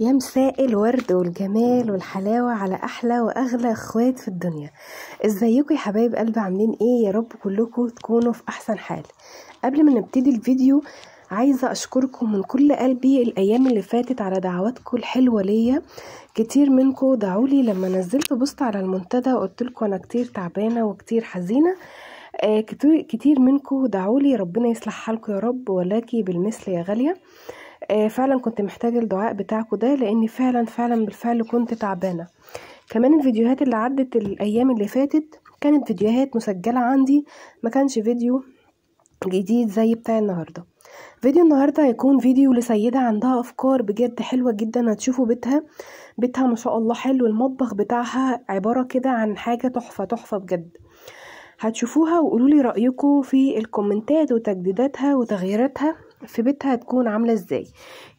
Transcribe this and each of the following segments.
يا مساء الورد والجمال والحلاوة على أحلى وأغلى أخوات في الدنيا إزيكم يا حبايب قلبي عاملين إيه يا رب كلكم تكونوا في أحسن حال قبل ما نبتدي الفيديو عايزة أشكركم من كل قلبي الأيام اللي فاتت على دعواتكم الحلوة ليا كتير منكم دعولي لما نزلت بوست على المنتدى لكم أنا كتير تعبانة وكتير حزينة آه، كتير منكم دعولي ربنا يصلح حالكم يا رب ولكي بالمثل يا غالية آه، فعلا كنت محتاجة الدعاء بتاعكم ده لأني فعلا فعلا بالفعل كنت تعبانة كمان الفيديوهات اللي عدت الأيام اللي فاتت كانت فيديوهات مسجلة عندي ما كانش فيديو جديد زي بتاع النهاردة فيديو النهاردة هيكون فيديو لسيدة عندها أفكار بجد حلوة جدا هتشوفوا بيتها بيتها ما شاء الله حلو المطبخ بتاعها عبارة كده عن حاجة تحفة تحفة بجد هتشوفوها وقولولي رأيكم في الكومنتات وتجديداتها وتغييراتها في بيتها هتكون عاملة ازاي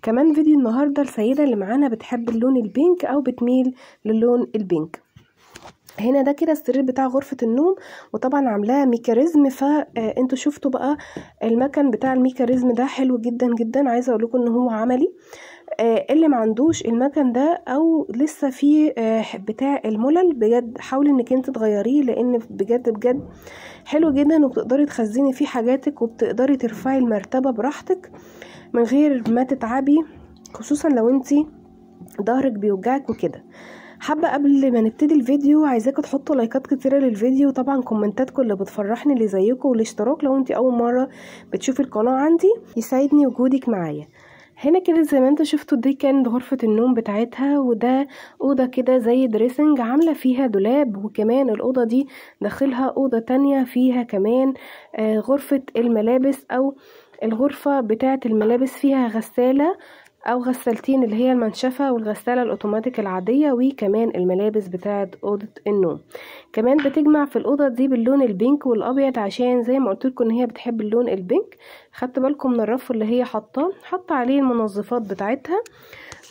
كمان فيديو النهاردة السيدة اللي معانا بتحب اللون البينك او بتميل للون البينك هنا ده كده السرير بتاع غرفة النوم وطبعا عاملاه ميكاريزم فانتوا آه، شفتوا بقى المكن بتاع الميكاريزم ده حلو جدا جدا عايزة اقولكوا ان هو عملي آه، اللي ما عندوش المكان ده او لسه في آه، بتاع الملل بجد حاولي انك انت تغيريه لان بجد بجد حلو جدا وبتقدري تخزني فيه حاجاتك وبتقدري ترفعي المرتبه براحتك من غير ما تتعبي خصوصا لو انت ظهرك بيوجعك وكده حابه قبل ما نبتدي الفيديو عايزاكم تحطوا لايكات كتيره للفيديو وطبعا كومنتاتكم اللي بتفرحني اللي زيكم والاشتراك لو انت اول مره بتشوفي القناه عندي يسعدني وجودك معايا هنا كده زي ما انتوا شفتوا دي كانت غرفة النوم بتاعتها وده أوضة كده زي دريسنج عاملة فيها دولاب وكمان الأوضة دي داخلها أوضة تانية فيها كمان آه، غرفة الملابس أو الغرفة بتاعة الملابس فيها غسالة او غسالتين اللي هي المنشفه والغساله الاوتوماتيك العاديه وكمان الملابس بتاعه اوضه النوم كمان بتجمع في الاوضه دي باللون البينك والابيض عشان زي ما قلت لكم ان هي بتحب اللون البينك خدت بالكم من الرف اللي هي حاطاه حاطه عليه المنظفات بتاعتها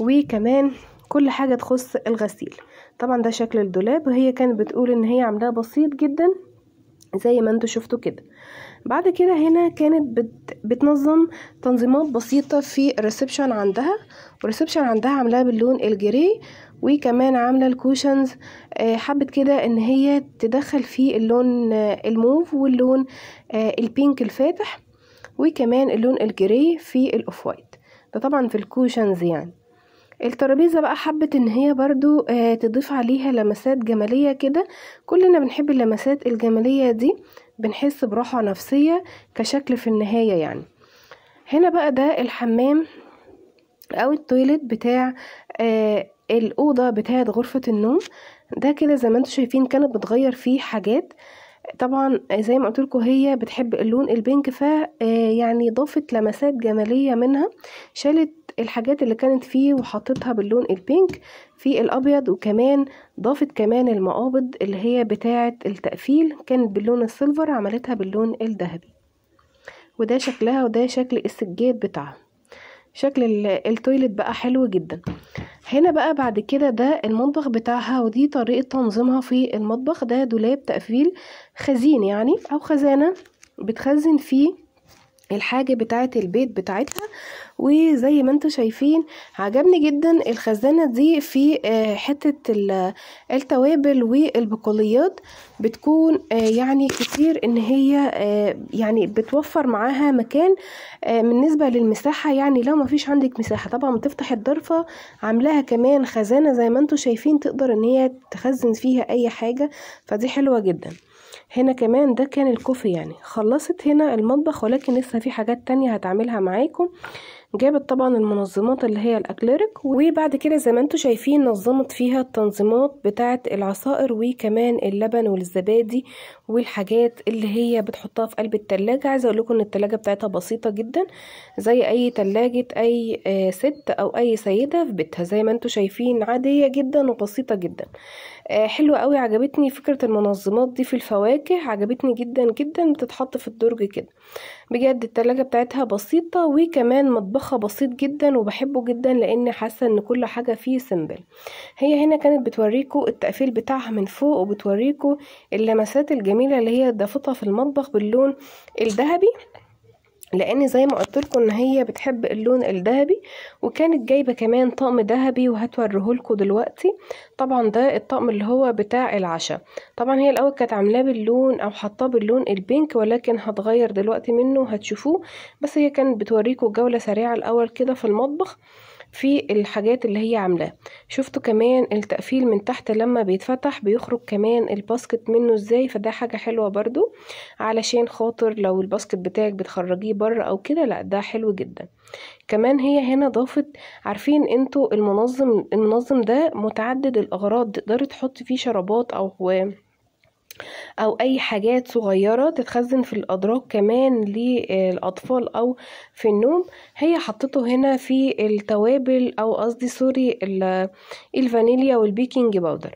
وكمان كل حاجه تخص الغسيل طبعا ده شكل الدولاب وهي كانت بتقول ان هي عاملاه بسيط جدا زي ما انتوا شفتوا كده بعد كده هنا كانت بت... بتنظم تنظيمات بسيطة في الريسبشن عندها والريسبشن عندها عاملاها باللون الجري وكمان عاملة الكوشنز آه، حبت كده ان هي تدخل فيه اللون آه، الموف واللون آه، البينك الفاتح وكمان اللون الجري في الاوف وايت ده طبعا في الكوشنز يعني الترابيزة بقى حبت ان هي برضو تضيف عليها لمسات جمالية كده كلنا بنحب اللمسات الجمالية دي بنحس براحة نفسية كشكل في النهاية يعني هنا بقى ده الحمام او التويلت بتاع آه، الأوضة بتاعة غرفة النوم ده كده زي ما انتم شايفين كانت بتغير فيه حاجات طبعا زي ما قلت هي بتحب اللون البينك ف آه، يعني ضافت لمسات جماليه منها شالت الحاجات اللي كانت فيه وحطيتها باللون البينك في الابيض وكمان ضافت كمان المقابض اللي هي بتاعه التقفيل كانت باللون السيلفر عملتها باللون الذهبي وده شكلها وده شكل السجاد بتاعها شكل التويلت بقى حلو جدا هنا بقى بعد كده ده المطبخ بتاعها ودي طريقة تنظيمها في المطبخ ده دولاب تقفيل خزين يعني او خزانة بتخزن فيه الحاجة بتاعة البيت بتاعتها وزي ما انتم شايفين عجبني جدا الخزانه دي في آه، حته التوابل والبقوليات بتكون آه، يعني كتير ان هي آه، يعني بتوفر معاها مكان بالنسبه للمساحه يعني لو مفيش عندك مساحه طبعا بتفتح الضرفه عاملاها كمان خزانه زي ما انتم شايفين تقدر ان هي تخزن فيها اي حاجه فدي حلوه جدا هنا كمان ده كان الكوفي يعني خلصت هنا المطبخ ولكن لسه في حاجات تانية هتعملها معاكم جابت طبعا المنظمات اللي هي الاكليريك وبعد كده زي ما انتم شايفين نظمت فيها التنظيمات بتاعه العصائر وكمان اللبن والزبادي والحاجات اللي هي بتحطها في قلب التلاجة عايزه اقول لكم ان التلاجة بتاعتها بسيطه جدا زي اي تلاجة اي آه، ست او اي سيده في بيتها زي ما انتم شايفين عاديه جدا وبسيطه جدا آه، حلوة قوي عجبتني فكرة المنظمات دي في الفواكه عجبتني جدا جدا بتتحط في الدرج كده بجد التلاجة بتاعتها بسيطة وكمان مطبخها بسيط جدا وبحبه جدا لان حاسة ان كل حاجة فيه سمبل هي هنا كانت بتوريكو التقفيل بتاعها من فوق وبتوريكو اللمسات الجميلة اللي هي ضافتها في المطبخ باللون الذهبي لان زي ما قلت لكم ان هي بتحب اللون الذهبي وكانت جايبه كمان طقم ذهبي وهتوريه لكم دلوقتي طبعا ده الطقم اللي هو بتاع العشاء طبعا هي الاول كانت عاملاه باللون او حاطاه باللون البينك ولكن هتغير دلوقتي منه وهتشوفوه بس هي كانت بتوريكم جوله سريعه الاول كده في المطبخ في الحاجات اللي هي عاملاه شفتوا كمان التقفيل من تحت لما بيتفتح بيخرج كمان الباسكت منه ازاي فده حاجة حلوة برضو علشان خاطر لو الباسكت بتاعك بتخرجيه بره او كده لا ده حلو جدا كمان هي هنا ضافت عارفين انتوا المنظم المنظم ده متعدد الاغراض تقدري تحطي فيه شرابات او هو او اي حاجات صغيره تتخزن في الادراج كمان للاطفال آه، او في النوم هي حطته هنا في التوابل او قصدي سوري الفانيليا والبيكنج باودر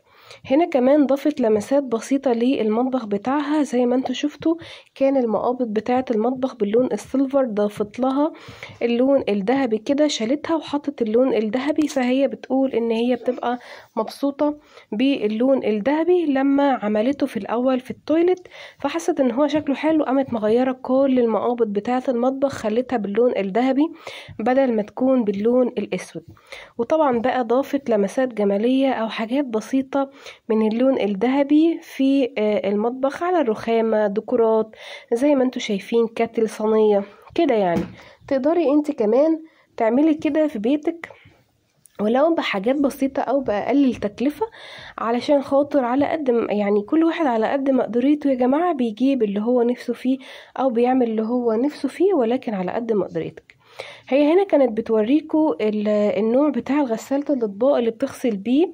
هنا كمان ضافت لمسات بسيطة للمطبخ بتاعها زي ما انتوا شفتوا كان المقابض بتاعة المطبخ باللون السيلفر ضافت لها اللون الذهبي كده شالتها وحطت اللون الذهبي فهي بتقول ان هي بتبقى مبسوطة باللون الذهبي لما عملته في الاول في التويلت فحست ان هو شكله حلو قامت مغيرة كل المقابض بتاعة المطبخ خلتها باللون الذهبي بدل ما تكون باللون الاسود وطبعا بقى ضافت لمسات جمالية او حاجات بسيطة من اللون الذهبي في آه، المطبخ على الرخامة ديكورات زي ما انتوا شايفين كتل صينية كده يعني تقدري انت كمان تعملي كده في بيتك ولو بحاجات بسيطة أو بأقل التكلفة علشان خاطر على قد يعني كل واحد على قد مقدريته يا جماعة بيجيب اللي هو نفسه فيه أو بيعمل اللي هو نفسه فيه ولكن على قد مقدرتك هي هنا كانت بتوريكوا النوع بتاع غسالة الاطباق اللي بتغسل بيه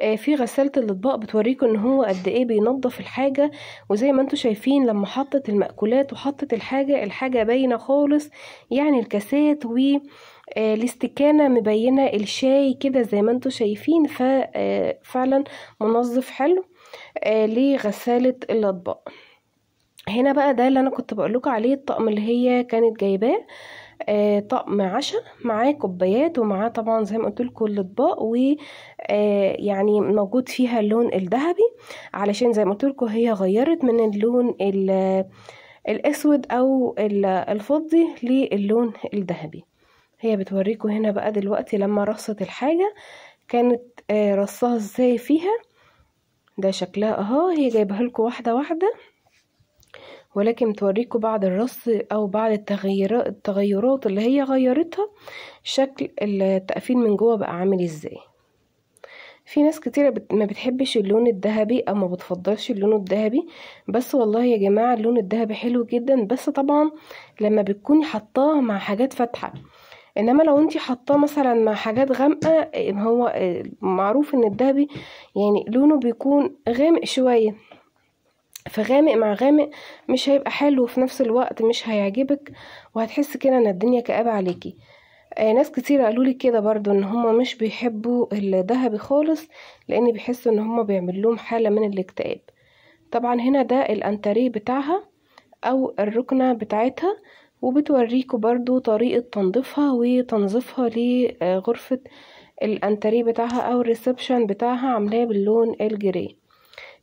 آه، في غسالة الاطباق بتوريكوا ان هو قد ايه بينضف الحاجة وزي ما انتوا شايفين لما حطت المأكولات وحطت الحاجة الحاجة باينة خالص يعني الكاسات و آه، الاستكانه مبينه الشاي كده زي ما انتم شايفين ففعلا آه، منظف حلو لغساله الاطباق هنا بقى ده اللي انا كنت بقول لكم عليه الطقم اللي هي كانت جايباه آه، طقم عشاء معاه كوبايات ومعاه طبعا زي ما قلت لكم الاطباق ويعني آه، موجود فيها اللون الذهبي علشان زي ما قلت لكم هي غيرت من اللون الاسود او الفضي للون الذهبي هي بتوريكم هنا بقى دلوقتي لما رصت الحاجه كانت آه، رصاها ازاي فيها ده شكلها اهو هي جايبها لكم واحده واحده ولكن توريكوا بعد الرص أو بعد التغيرات, التغيرات اللي هي غيرتها شكل التقفيل من جوه بقى عامل ازاي في ناس كتيرة ما بتحبش اللون الذهبي او ما بتفضلش اللون الذهبي بس والله يا جماعة اللون الذهبي حلو جدا بس طبعا لما بتكوني حطاه مع حاجات فاتحة انما لو انتي حطاه مثلا مع حاجات غامقة هو آه، معروف ان الذهبي يعني لونه بيكون غامق شوية فغامق مع غامق مش هيبقى حلو وفي نفس الوقت مش هيعجبك وهتحس كده ان الدنيا كآبة عليكي آه ناس كتير قالولي كده برضو ان هما مش بيحبوا الذهب خالص لان بيحسوا ان هما بيعمل لهم حالة من الاكتئاب طبعا هنا ده الانتريه بتاعها او الركنة بتاعتها وبتوريكوا برضو طريقة تنظيفها وتنظيفها لغرفة الانتريه بتاعها او الريسبشن بتاعها عاملاه باللون الجري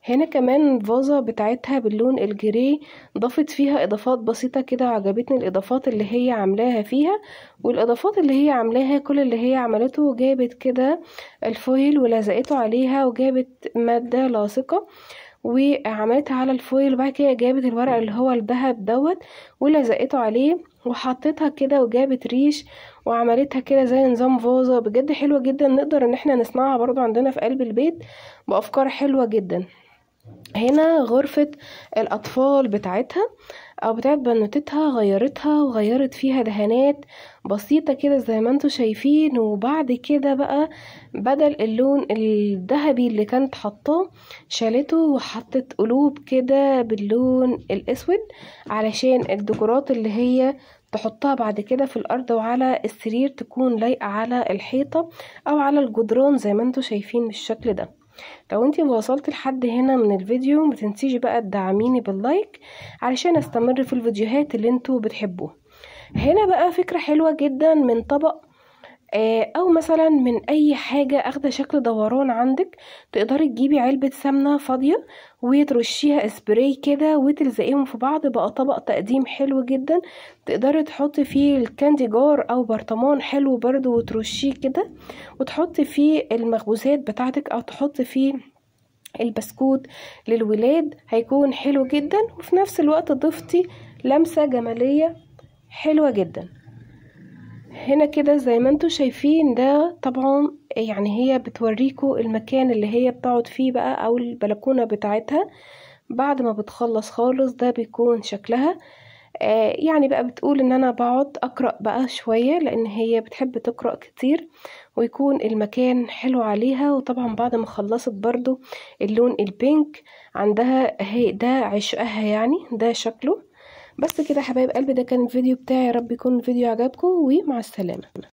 هنا كمان الفازة بتاعتها باللون الجري ضافت فيها اضافات بسيطة كده عجبتني الاضافات اللي هي عاملاها فيها والاضافات اللي هي عاملاها كل اللي هي عملته جابت كده الفويل ولزقته عليها وجابت مادة لاصقة وعملتها على الفويل وبعد كده جابت الورق اللي هو الذهب دوت ولزقته عليه وحطيتها كده وجابت ريش وعملتها كده زي نظام فازة بجد حلوة جدا نقدر ان احنا نصنعها برضو عندنا في قلب البيت بأفكار حلوة جدا هنا غرفة الأطفال بتاعتها أو بتاعت بنوتتها غيرتها وغيرت فيها دهانات بسيطة كده زي ما انتوا شايفين وبعد كده بقى بدل اللون الذهبي اللي كانت حطاه شالته وحطت قلوب كده باللون الأسود علشان الديكورات اللي هي تحطها بعد كده في الأرض وعلى السرير تكون لايقة على الحيطة أو على الجدران زي ما انتوا شايفين بالشكل ده لو انتي وصلت لحد هنا من الفيديو متنسيش بقى تدعميني باللايك علشان استمر في الفيديوهات اللي انتوا بتحبوها هنا بقى فكرة حلوة جدا من طبق آه، او مثلا من اي حاجه اخده شكل دوران عندك تقدري تجيبي علبه سمنه فاضيه وترشيها اسبراي كده وتلزقيهم في بعض بقى طبق تقديم حلو جدا تقدري تحطي فيه الكاندي جار او برطمان حلو برضو وترشيه كده وتحطي فيه المخبوزات بتاعتك او تحطي فيه البسكوت للولاد هيكون حلو جدا وفي نفس الوقت ضفتي لمسه جماليه حلوه جدا هنا كده زي ما انتوا شايفين ده طبعا يعني هي بتوريكوا المكان اللي هي بتقعد فيه بقى او البلكونة بتاعتها بعد ما بتخلص خالص ده بيكون شكلها آه يعني بقى بتقول ان انا بقعد اقرأ بقى شوية لان هي بتحب تقرأ كتير ويكون المكان حلو عليها وطبعا بعد ما خلصت برضو اللون البينك عندها هي ده عشقها يعني ده شكله بس كده يا حبايب قلبي ده كان الفيديو بتاعي يا رب يكون الفيديو عجبكم ومع السلامه